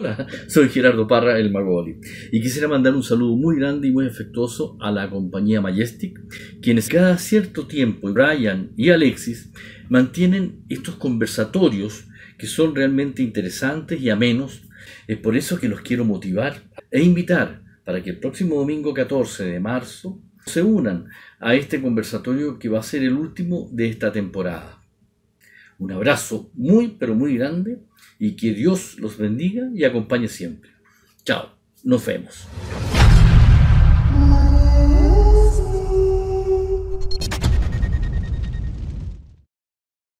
Hola, soy Gerardo Parra, el Magoli, y quisiera mandar un saludo muy grande y muy afectuoso a la compañía Majestic, quienes cada cierto tiempo, Brian y Alexis, mantienen estos conversatorios que son realmente interesantes y amenos. Es por eso que los quiero motivar e invitar para que el próximo domingo 14 de marzo se unan a este conversatorio que va a ser el último de esta temporada. Un abrazo muy, pero muy grande y que Dios los bendiga y acompañe siempre. Chao, nos vemos.